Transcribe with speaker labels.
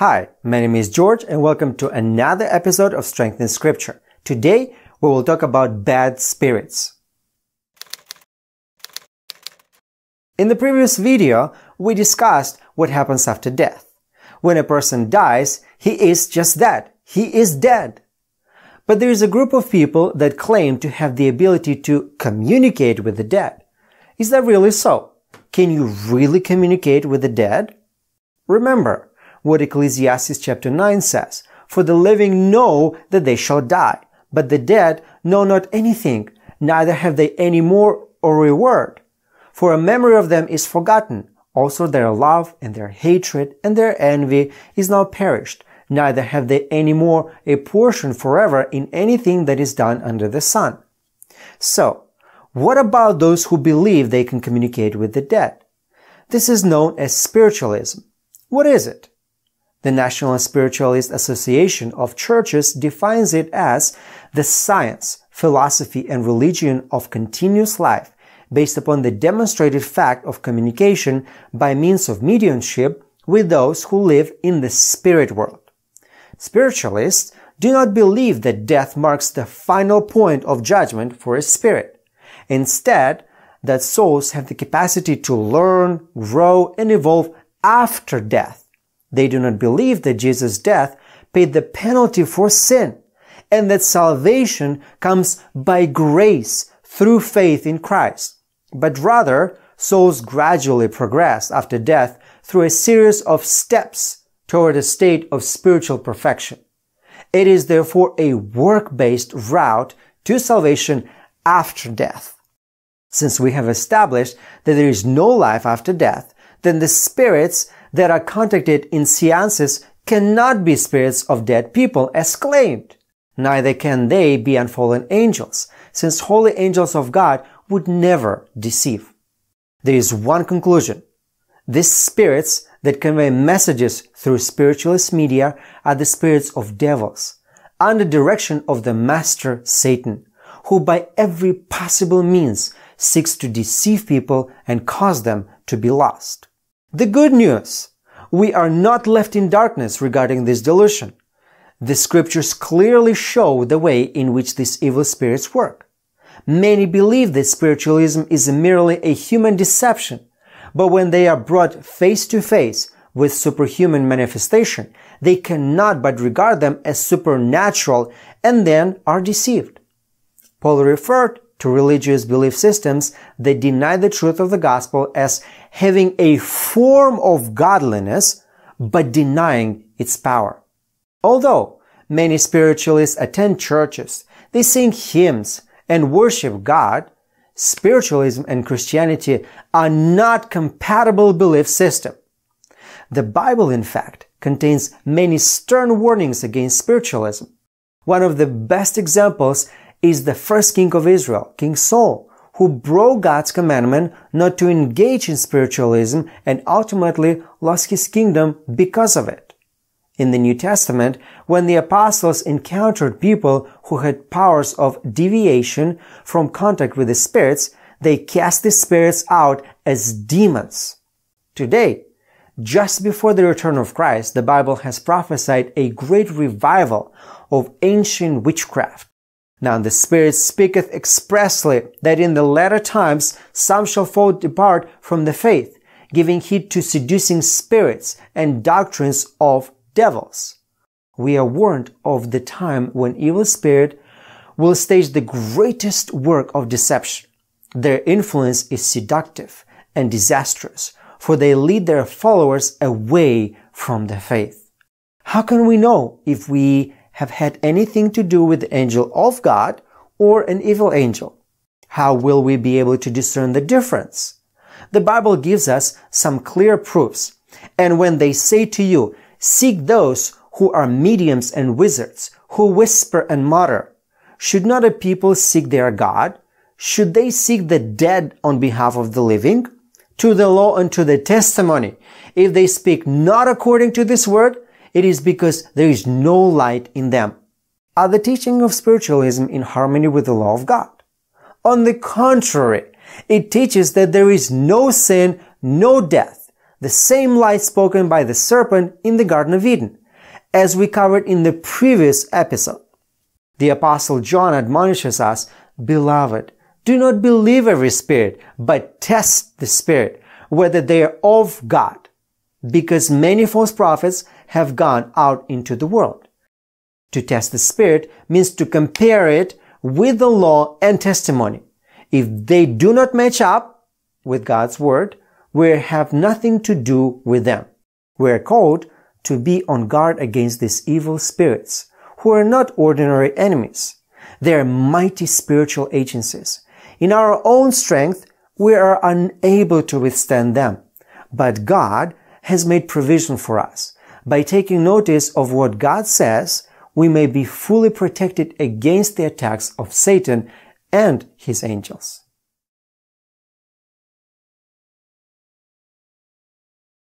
Speaker 1: Hi, my name is George and welcome to another episode of Strength in Scripture. Today we will talk about bad spirits. In the previous video, we discussed what happens after death. When a person dies, he is just that. He is dead. But there is a group of people that claim to have the ability to communicate with the dead. Is that really so? Can you really communicate with the dead? Remember, what Ecclesiastes chapter 9 says. For the living know that they shall die, but the dead know not anything, neither have they any more or reward. For a memory of them is forgotten. Also their love and their hatred and their envy is now perished. Neither have they any more a portion forever in anything that is done under the sun. So, what about those who believe they can communicate with the dead? This is known as spiritualism. What is it? The National Spiritualist Association of Churches defines it as the science, philosophy, and religion of continuous life based upon the demonstrated fact of communication by means of mediumship with those who live in the spirit world. Spiritualists do not believe that death marks the final point of judgment for a spirit. Instead, that souls have the capacity to learn, grow, and evolve after death they do not believe that Jesus' death paid the penalty for sin and that salvation comes by grace through faith in Christ, but rather souls gradually progress after death through a series of steps toward a state of spiritual perfection. It is therefore a work-based route to salvation after death. Since we have established that there is no life after death, then the spirits that are contacted in seances cannot be spirits of dead people as claimed. Neither can they be unfallen angels, since holy angels of God would never deceive. There is one conclusion. These spirits that convey messages through spiritualist media are the spirits of devils, under direction of the master Satan, who by every possible means seeks to deceive people and cause them to be lost. The good news! We are not left in darkness regarding this delusion. The scriptures clearly show the way in which these evil spirits work. Many believe that spiritualism is merely a human deception, but when they are brought face to face with superhuman manifestation, they cannot but regard them as supernatural and then are deceived. Paul referred to religious belief systems that deny the truth of the gospel as having a form of godliness, but denying its power. Although many spiritualists attend churches, they sing hymns and worship God, spiritualism and Christianity are not compatible belief system. The Bible, in fact, contains many stern warnings against spiritualism. One of the best examples is the first king of Israel, King Saul, who broke God's commandment not to engage in spiritualism and ultimately lost his kingdom because of it. In the New Testament, when the apostles encountered people who had powers of deviation from contact with the spirits, they cast the spirits out as demons. Today, just before the return of Christ, the Bible has prophesied a great revival of ancient witchcraft. Now the Spirit speaketh expressly that in the latter times some shall fall depart from the faith, giving heed to seducing spirits and doctrines of devils. We are warned of the time when evil spirit will stage the greatest work of deception. Their influence is seductive and disastrous, for they lead their followers away from the faith. How can we know if we have had anything to do with the angel of God or an evil angel? How will we be able to discern the difference? The Bible gives us some clear proofs. And when they say to you, seek those who are mediums and wizards, who whisper and mutter, should not a people seek their God? Should they seek the dead on behalf of the living? To the law and to the testimony. If they speak not according to this word, it is because there is no light in them. Are the teaching of spiritualism in harmony with the law of God? On the contrary, it teaches that there is no sin, no death, the same light spoken by the serpent in the Garden of Eden, as we covered in the previous episode. The Apostle John admonishes us, Beloved, do not believe every spirit, but test the spirit, whether they are of God, because many false prophets have gone out into the world. To test the Spirit means to compare it with the law and testimony. If they do not match up with God's Word, we have nothing to do with them. We are called to be on guard against these evil spirits, who are not ordinary enemies. They are mighty spiritual agencies. In our own strength, we are unable to withstand them. But God has made provision for us. By taking notice of what God says, we may be fully protected against the attacks of Satan and his angels.